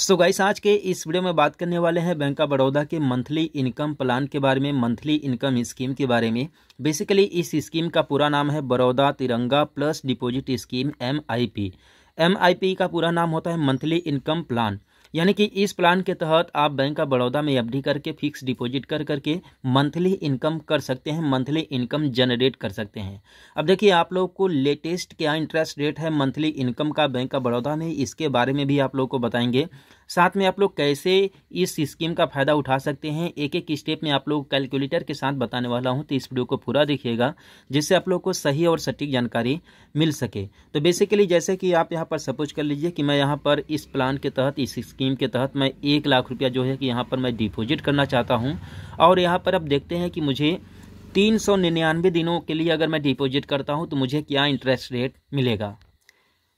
so guys आज के इस वीडियो में बात करने वाले हैं बैंक ऑफ बड़ौदा के मंथली इनकम प्लान के बारे में मंथली इनकम स्कीम के बारे में बेसिकली इस स्कीम का पूरा नाम है Baroda Tiranga plus deposit scheme M I P M I P का पूरा नाम होता है मंथली इनकम प्लान यानी कि इस प्लान के तहत आप बैंक ऑफ बड़ौदा में एफ करके फिक्स डिपॉजिट कर करके मंथली इनकम कर सकते हैं मंथली इनकम जनरेट कर सकते हैं अब देखिए आप लोग को लेटेस्ट क्या इंटरेस्ट रेट है मंथली इनकम का बैंक ऑफ बड़ौदा में इसके बारे में भी आप लोग को बताएंगे साथ में आप लोग कैसे इस स्कीम का फ़ायदा उठा सकते हैं एक एक स्टेप में आप लोग कैलकुलेटर के साथ बताने वाला हूँ तो इस वीडियो को पूरा देखिएगा जिससे आप लोग को सही और सटीक जानकारी मिल सके तो बेसिकली जैसे कि आप यहाँ पर सपोज कर लीजिए कि मैं यहाँ पर इस प्लान के तहत इस स्कीम के तहत मैं एक लाख रुपया जो है कि यहाँ पर मैं डिपोजिट करना चाहता हूँ और यहाँ पर आप देखते हैं कि मुझे तीन सौ निन्यानवे दिनों के लिए अगर मैं डिपोज़िट करता हूँ तो मुझे क्या इंटरेस्ट रेट मिलेगा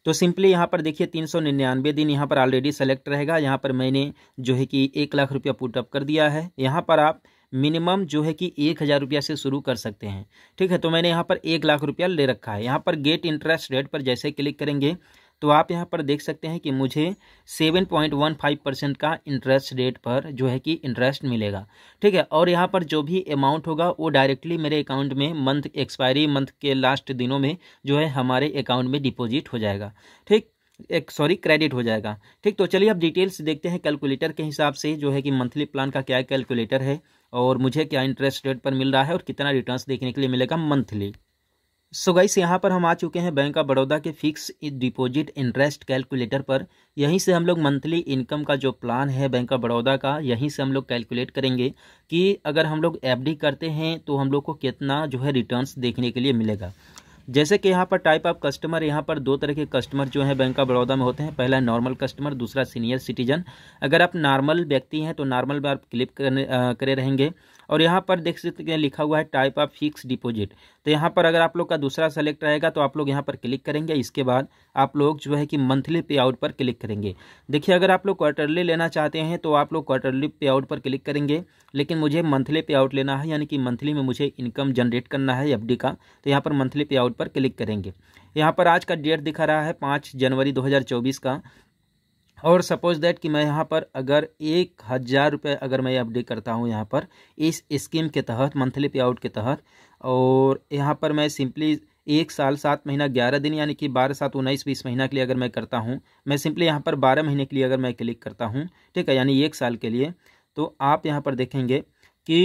तो सिंपली यहाँ पर देखिए तीन सौ निन्यानवे दिन यहाँ पर ऑलरेडी सेलेक्ट रहेगा यहाँ पर मैंने जो है कि एक लाख रुपया पुटअप कर दिया है यहाँ पर आप मिनिमम जो है कि एक हज़ार रुपया से शुरू कर सकते हैं ठीक है तो मैंने यहाँ पर एक लाख रुपया ले रखा है यहाँ पर गेट इंटरेस्ट रेट पर जैसे क्लिक करेंगे तो आप यहाँ पर देख सकते हैं कि मुझे seven point one five percent का इंटरेस्ट रेट पर जो है कि इंटरेस्ट मिलेगा ठीक है और यहाँ पर जो भी अमाउंट होगा वो डायरेक्टली मेरे अकाउंट में मंथ एक्सपायरी मंथ के लास्ट दिनों में जो है हमारे अकाउंट में डिपोजिट हो जाएगा ठीक एक सॉरी क्रेडिट हो जाएगा ठीक तो चलिए अब डिटेल्स देखते हैं कैलकुलेटर के हिसाब से जो है कि मंथली प्लान का क्या कैलकुलेटर है और मुझे क्या इंटरेस्ट रेट पर मिल रहा है और कितना रिटर्न्स देखने के लिए मिलेगा मंथली सो गाइस यहाँ पर हम आ चुके हैं बैंक ऑफ बड़ौदा के फिक्स डिपॉजिट इंटरेस्ट कैलकुलेटर पर यहीं से हम लोग मंथली इनकम का जो प्लान है बैंक ऑफ बड़ौदा का यहीं से हम लोग कैलकुलेट करेंगे कि अगर हम लोग एफडी करते हैं तो हम लोग को कितना जो है रिटर्न्स देखने के लिए मिलेगा जैसे कि यहाँ पर टाइप ऑफ कस्टमर यहाँ पर दो तरह के कस्टमर जो हैं बैंक ऑफ बड़ौदा में होते हैं पहला नॉर्मल कस्टमर दूसरा सीनियर सिटीजन अगर आप नॉर्मल व्यक्ति हैं तो नॉर्मल में आप क्लिक करने करे रहेंगे और यहाँ पर देख सकते हैं लिखा हुआ है टाइप ऑफ फिक्स डिपॉजिट तो यहाँ पर अगर आप लोग का दूसरा सेलेक्ट रहेगा तो आप लोग यहाँ पर क्लिक करेंगे इसके बाद आप लोग जो है कि मंथली पे आउट पर क्लिक करेंगे देखिए अगर आप लोग क्वार्टरली लेना चाहते हैं तो आप लोग क्वार्टरली पे आउट पर क्लिक करेंगे लेकिन मुझे मंथली पे आउट लेना है यानी कि मंथली में मुझे इनकम जनरेट करना है एफ का तो यहाँ पर मंथली पे आउट पर क्लिक करेंगे यहाँ पर आज का डेट दिखा रहा है पाँच जनवरी दो का और सपोज दैट कि मैं यहाँ पर अगर एक हज़ार रुपये अगर मैं अपडेट करता हूँ यहाँ पर इस स्कीम के तहत मंथली पे आउट के तहत और यहाँ पर मैं सिंपली एक साल सात महीना ग्यारह दिन यानी कि बारह सात उन्नीस बीस महीना के लिए अगर मैं करता हूँ मैं सिंपली यहाँ पर बारह महीने के लिए अगर मैं क्लिक करता हूँ ठीक है यानी एक साल के लिए तो आप यहाँ पर देखेंगे कि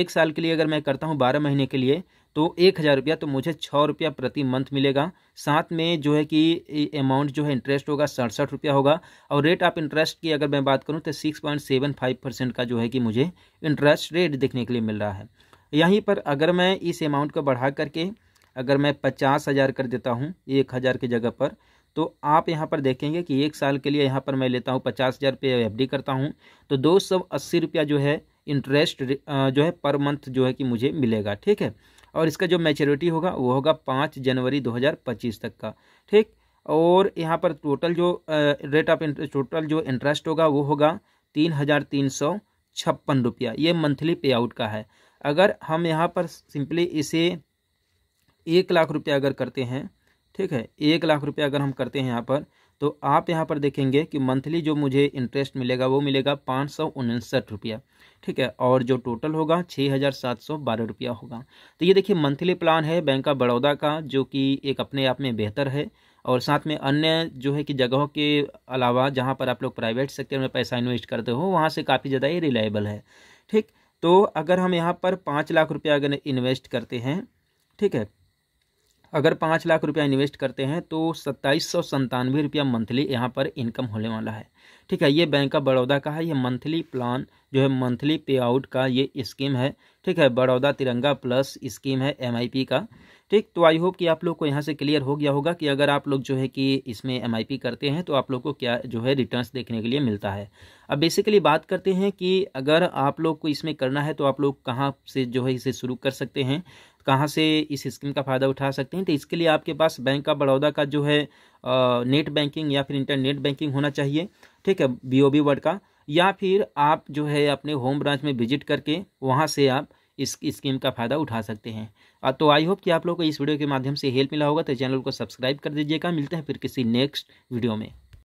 एक साल के लिए अगर मैं करता हूँ बारह महीने के लिए तो एक हज़ार रुपया तो मुझे छः रुपया प्रति मंथ मिलेगा साथ में जो है कि अमाउंट जो है इंटरेस्ट होगा सड़सठ रुपया होगा और रेट ऑफ इंटरेस्ट की अगर मैं बात करूं तो six point seven five percent का जो है कि मुझे इंटरेस्ट रेट देखने के लिए मिल रहा है यहीं पर अगर मैं इस अमाउंट को बढ़ा करके अगर मैं पचास हज़ार कर देता हूँ एक हज़ार की जगह पर तो आप यहाँ पर देखेंगे कि एक साल के लिए यहाँ पर मैं लेता हूँ पचास हज़ार रुपये एफ डी करता हूँ तो दो सौ अस्सी रुपया जो है इंटरेस्ट जो है पर मंथ जो है कि मुझे मिलेगा ठीक है और इसका जो मेचोरिटी होगा वो होगा पाँच जनवरी 2025 तक का ठीक और यहाँ पर टोटल जो रेट ऑफ इंटरेस्ट टोटल जो इंटरेस्ट होगा वो होगा तीन हज़ार तीन सौ छप्पन रुपया ये मंथली पे आउट का है अगर हम यहाँ पर सिंपली इसे एक लाख रुपया अगर करते हैं ठीक है एक लाख रुपया अगर हम करते हैं यहाँ पर तो आप यहाँ पर देखेंगे कि मंथली जो मुझे इंटरेस्ट मिलेगा वो मिलेगा पाँच सौ उनसठ रुपया ठीक है और जो टोटल होगा छः हज़ार सात सौ बारह रुपया होगा तो ये देखिए मंथली प्लान है बैंक ऑफ बड़ौदा का जो कि एक अपने आप में बेहतर है और साथ में अन्य जो है कि जगहों के अलावा जहाँ पर आप लोग प्राइवेट सेक्टर में पैसा इन्वेस्ट करते हो वहाँ से काफ़ी ज़्यादा ये रिलायबल है ठीक तो अगर हम यहाँ पर पाँच लाख रुपया अगर इन्वेस्ट करते हैं ठीक है अगर पाँच लाख रुपया इन्वेस्ट करते हैं तो सत्ताईस सौ संतानवे रुपया मंथली यहाँ पर इनकम होने वाला है ठीक है ये बैंक ऑफ बड़ौदा का है ये मंथली प्लान जो है मंथली पे आउट का ये स्कीम है ठीक है बड़ौदा तिरंगा प्लस स्कीम है एम का ठीक तो आई होप कि आप लोग को यहाँ से क्लियर हो गया होगा कि अगर आप लोग जो है कि इसमें एम करते हैं तो आप लोग को क्या जो है रिटर्न्स देखने के लिए मिलता है अब बेसिकली बात करते हैं कि अगर आप लोग को इसमें करना है तो आप लोग कहाँ से जो है इसे शुरू कर सकते हैं कहाँ से इस स्कीम का फ़ायदा उठा सकते हैं तो इसके लिए आपके पास बैंक ऑफ बड़ौदा का जो है नेट बैंकिंग या फिर इंटरनेट बैंकिंग होना चाहिए ठीक है बी ओ बी वर्ड का या फिर आप जो है अपने होम ब्रांच में विजिट करके वहाँ से आप इस स्कीम का फ़ायदा उठा सकते हैं तो आई होप कि आप लोगों को इस वीडियो के माध्यम से हेल्प मिला होगा तो चैनल को सब्सक्राइब कर दीजिएगा मिलते हैं फिर किसी नेक्स्ट वीडियो में